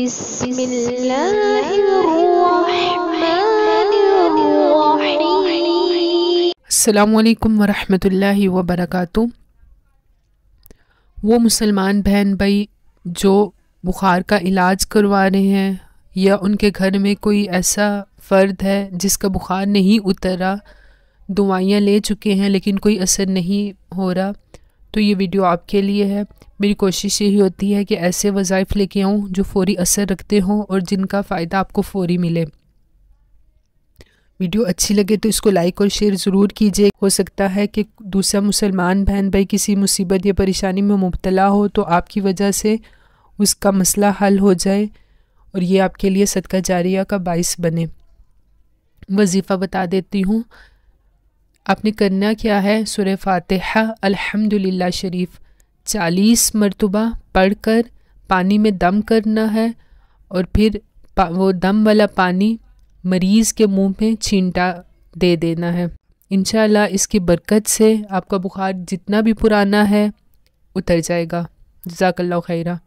अल्लाम वरहमतुल्लाहि वबरकातु वो मुसलमान बहन भाई जो बुखार का इलाज करवा रहे हैं या उनके घर में कोई ऐसा फ़र्द है जिसका बुखार नहीं उतरा दवाइयाँ ले चुके हैं लेकिन कोई असर नहीं हो रहा तो ये वीडियो आपके लिए है मेरी कोशिश यही होती है कि ऐसे वज़ाइफ लेके आऊँ जो फ़ौरी असर रखते हों और जिनका फ़ायदा आपको फ़ौरी मिले वीडियो अच्छी लगे तो इसको लाइक और शेयर ज़रूर कीजिए हो सकता है कि दूसरा मुसलमान बहन भाई किसी मुसीबत या परेशानी में मुबतला हो तो आपकी वजह से उसका मसला हल हो जाए और ये आपके लिए सदका जारिया का बाइस बने वजीफ़ा बता देती हूँ आपने करना क्या है सुर फातहा अल्हम्दुलिल्लाह शरीफ चालीस मरतबा पढ़ कर पानी में दम करना है और फिर वो दम वाला पानी मरीज़ के मुंह में छींटा दे देना है इन इसकी बरकत से आपका बुखार जितना भी पुराना है उतर जाएगा जजाकल्ला खैरा